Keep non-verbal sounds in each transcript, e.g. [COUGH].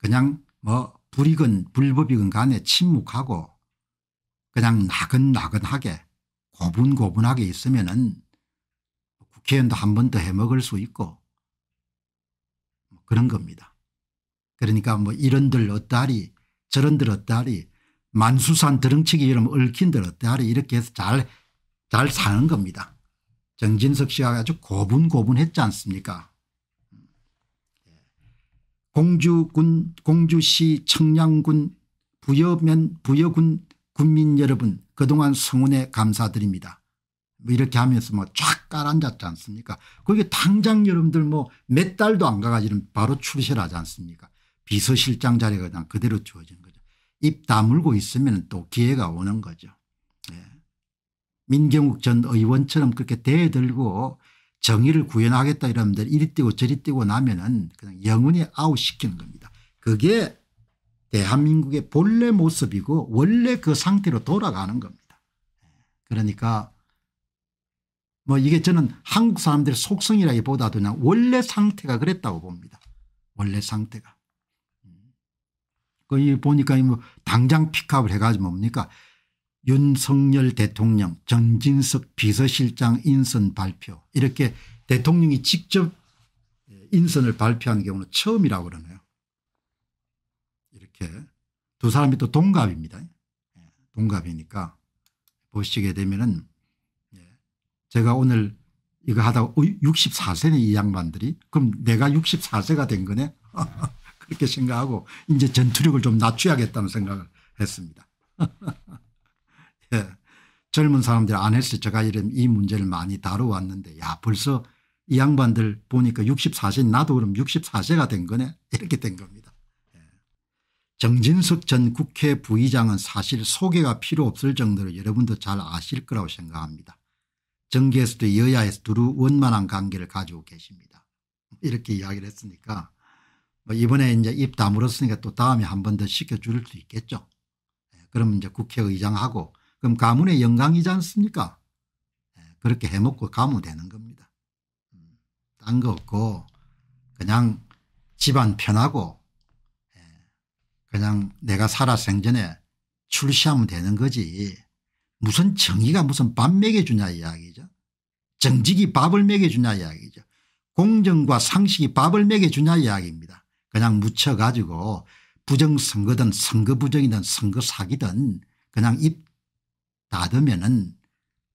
그냥 뭐 불이건 불법이건 간에 침묵하고 그냥 나긋나긋하게 고분고분하게 있으면 은 국회의원도 한 번 더 해먹을 수 있고 뭐 그런 겁니다. 그러니까 뭐 이런들 어떠하리 저런들 어떠하리 만수산 드렁치기 이러면 얽힌들 어떠하리 이렇게 해서 잘, 잘 사는 겁니다. 정진석 씨가 아주 고분고분했지 않습니까 공주군 공주시 청량군 부여면 부여군 군민 여러분 그동안 성원에 감사드립니다. 뭐 이렇게 하면서 뭐 쫙 깔아앉았지 않습니까 거기 당장 여러분들 뭐 몇 달도 안 가가지고 바로 출세하지 않습니까 비서실장 자리가 그냥 그대로 주어지는 거죠. 입 다물고 있으면 또 기회가 오는 거죠. 예. 민경욱 전 의원처럼 그렇게 대들고 정의를 구현하겠다 이러면 이리 뛰고 저리 뛰고 나면은 그냥 영원히 아웃시키는 겁니다. 그게 대한민국의 본래 모습이고 원래 그 상태로 돌아가는 겁니다. 그러니까 뭐 이게 저는 한국 사람들의 속성이라기보다도 그냥 원래 상태가 그랬다고 봅니다. 원래 상태가. 그 보니까 뭐 당장 픽업을 해가지고 뭡니까 윤석열 대통령 정진석 비서실장 인선 발표 이렇게 대통령이 직접 예, 인선을 발표하 경우는 처음이라고 그러네요. 이렇게 두 사람이 또 동갑입니다. 예, 동갑이니까 보시게 되면은 예, 제가 오늘 이거 하다가 64세네 어, 이 양반들이 그럼 내가 64세가 된 거네 [LAUGHS] 그렇게 생각하고 이제 전투력을 좀 낮춰야겠다는 생각을 했습니다. [LAUGHS] 젊은 사람들 안에서 제가 이런 이 문제를 많이 다뤄왔는데야 벌써 이 양반들 보니까 64세 나도 그럼 64세가 된 거네 [LAUGHS] 이렇게 된 겁니다. 예. 정진석 전 국회 부의장은 사실 소개가 필요 없을 정도로 여러분도 잘 아실 거라고 생각합니다. 정계에서도 여야에서 두루 원만한 관계를 가지고 계십니다. [LAUGHS] 이렇게 이야기를 했으니까 뭐 이번에 이제 입 다물었으니까 또 다음에 한 번 더 시켜줄 수 있겠죠. 예, 그러면 이제 국회의장하고 그럼 가문의 영광이지 않습니까? 예, 그렇게 해먹고 가면 되는 겁니다. 음, 딴거 없고 그냥 집안 편하고 예, 그냥 내가 살아 생전에 출시하면 되는 거지 무슨 정의가 무슨 밥 먹여주냐 이야기죠. 정직이 밥을 먹여주냐 이야기죠. 공정과 상식이 밥을 먹여주냐 이야기입니다. 그냥 묻혀가지고 부정선거든 선거부정이든 선거사기든 그냥 입 닫으면은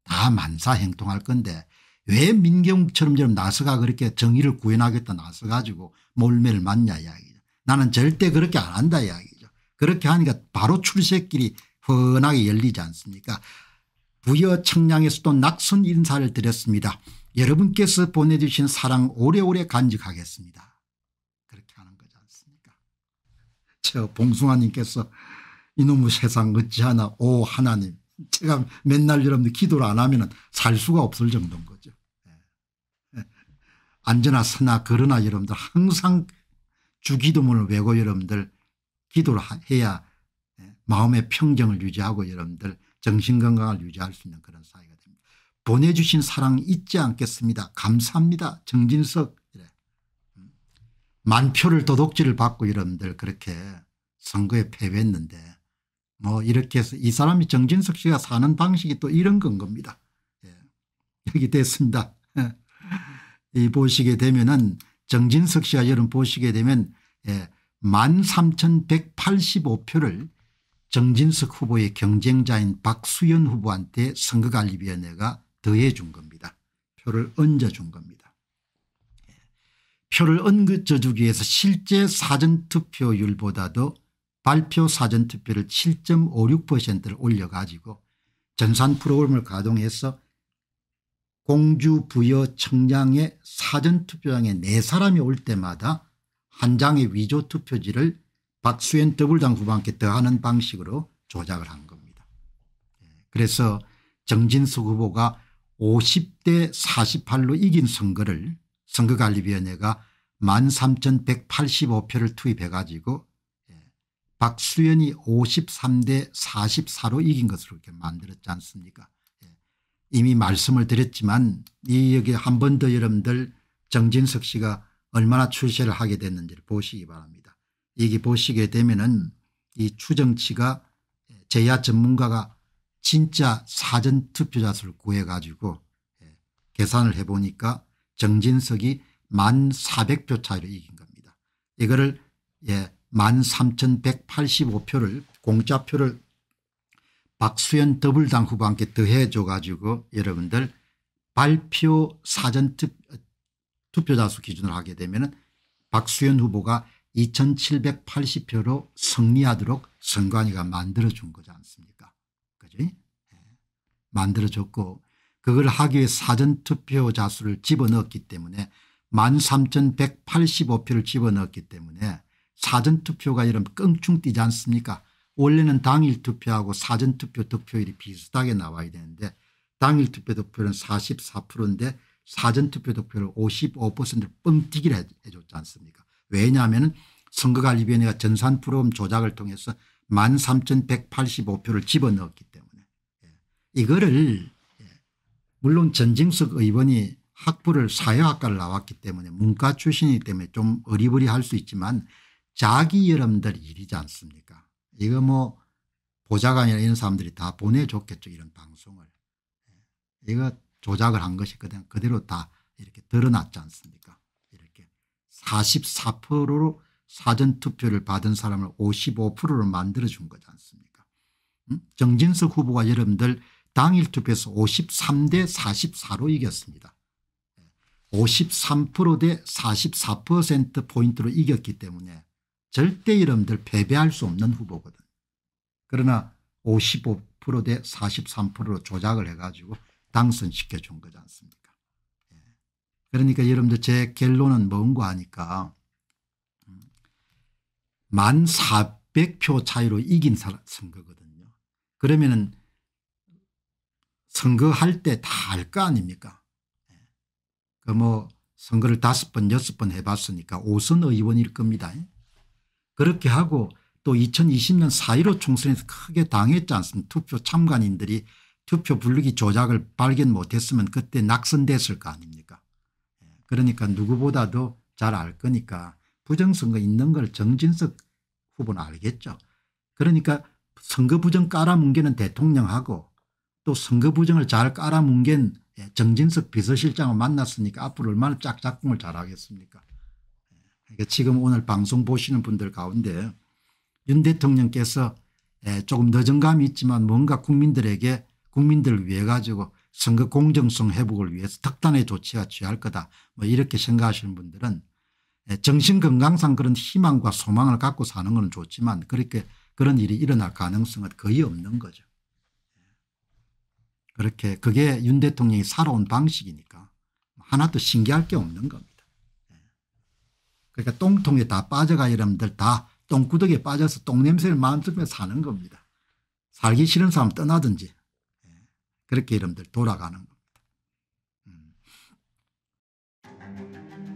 다 만사 행동할 건데 왜민경처럼 나서가 그렇게 정의를 구현하겠다 나서가지고 몰매를 맞냐 이야기죠. 나는 절대 그렇게 안 한다 이야기죠. 그렇게 하니까 바로 출세길이 훤하게 열리지 않습니까 부여 청량에서도 낙선 인사를 드렸습니다. 여러분께서 보내주신 사랑 오래오래 간직하겠습니다. 그렇게 하는 거지 않습니까 저 봉숭아님께서 이놈의 세상 어찌하나 오 하나님 제가 맨날 여러분들 기도를 안 하면 살 수가 없을 정도인 거죠. 앉으나 예. 서나 예. 걸으나 여러분들 항상 주기도문을 외고 여러분들 기도를 해야 예, 마음의 평정을 유지하고 여러분들 정신건강을 유지할 수 있는 그런 사이가 됩니다. 보내주신 사랑 잊지 않겠습니다. 감사합니다. 정진석 이래. 음. 만표를 도둑질을 받고 여러분들 그렇게 선거에 패배했는데 뭐 이렇게 해서 이 사람이 정진석 씨가 사는 방식이 또 이런 건 겁니다. 예. 여기 됐습니다. 예. 이 보시게 되면은 정진석 씨가 여러분 보시게 되면 예, 13,185표를 정진석 후보의 경쟁자인 박수현 후보한테 선거관리위원회가 더해 준 겁니다. 표를 얹어 준 겁니다. 예. 표를 얹어 주기 위해서 실제 사전투표율보다도 발표 사전투표를 7.56%를 올려가지고 전산 프로그램을 가동해서 공주 부여 청량의 사전투표장에 네 사람이 올 때마다 한 장의 위조 투표지를 박수현 더블당 후보한테 더하는 방식으로 조작을 한 겁니다. 예, 그래서 정진석 후보가 50대 48로 이긴 선거를 선거관리위원회가 13,185표를 투입해 가지고 박수현이 53대 44로 이긴 것으로 이렇게 만들었지 않습니까 예. 이미 말씀을 드렸지만 이 여기 한 번 더 여러분들 정진석 씨가 얼마나 출세를 하게 됐는지를 보시기 바랍니다. 이게 보시게 되면은 이 추정치가 예, 제야 전문가가 진짜 사전 투표자 수를 구해가지고 예, 계산을 해보니까 정진석이 만 400표 차이로 이긴 겁니다. 이거를 예, 13,185표를 공짜표를 박수현 더블당 후보한테 더해 줘 가지고 여러분들 발표 사전 투표자 수 기준을 하게 되면 박수현 후보가 2780표로 승리하도록 선관위가 만들어준 거지 않습니까 그지 예. 만들어줬고 그걸 하기 위해 사전투표자 수를 집어넣었기 때문에 13,185표를 집어넣었기 때문에 사전투표가 이런 껑충 뛰지 않습니까 원래는 당일 투표하고 사전투표 득표율이 비슷하게 나와야 되는데 당일 투표 득표율은 44%인데 사전투표 득표를 5 5 뻥튀기를 해줬지 않습니까 왜냐하면 선거관리위원회가 전산 프로그램 조작을 통해서 13,185표를 집어넣었기 때문에 예. 이거를 예. 물론 전징석 의원이 학부를 사회학과를 나왔기 때문에 문과 출신이기 때문에 좀 어리버리할 수 있지만 자기 여러분들 일이지 않습니까 이거 뭐 보좌관이나 이런 사람들이 다 보내줬겠죠 이런 방송을 예. 이거 조작을 한 것이거든 그대로 다 이렇게 드러났지 않습니까 이렇게 44%로 사전투표를 받은 사람을 55%로 만들어준 거지 않습니까 음? 정진석 후보가 여러분들 당일 투표에서 53대 44로 이겼습니다 53%대 예. 44%포인트로 이겼기 때문에 절대 이름들 패배할 수 없는 후보거든. 그러나 55%대 43%로 조작을 해가지고 당선시켜 준 거지 않습니까? 예. 그러니까 여러분들 제 결론은 뭔고 하니까 음, 만 400표 차이로 이긴 선거거든요. 그러면은 선거할 때 다 할 거 아닙니까? 예. 그 뭐 선거를 다섯 번, 여섯 번 해봤으니까 오선 의원일 겁니다. 예. 그렇게 하고 또 2020년 4.15 총선에서 크게 당했지 않습니까 투표 참관인들이 투표 분류기 조작을 발견 못했으면 그때 낙선됐을 거 아닙니까 예, 그러니까 누구보다도 잘 알 거니까 부정선거 있는 걸 정진석 후보는 알겠죠 그러니까 선거 부정 깔아뭉개는 대통령하고 또 선거 부정을 잘 깔아뭉갠 예, 정진석 비서실장을 만났으니까 앞으로 얼마나 짝짝꿍을 잘하겠습니까 그러니까 지금 오늘 방송 보시는 분들 가운데 윤 대통령께서 예, 조금 늦은 감이 있지만 뭔가 국민들에게 국민들을 위해 가지고 선거 공정성 회복을 위해서 특단의 조치가 취할 거다 뭐 이렇게 생각하시는 분들은 예, 정신건강상 그런 희망과 소망을 갖고 사는 건 좋지만 그렇게 그런 일이 일어날 가능성은 거의 없는 거죠. 그렇게 그게 윤 대통령이 살아온 방식이니까 하나도 신기할 게 없는 겁니다. 그러니까 똥통에 다 빠져가 여러분들 다 똥구덕에 빠져서 똥냄새를 마음속에 사는 겁니다. 살기 싫은 사람 떠나든지 예. 그렇게 여러분들 돌아가는 겁니다.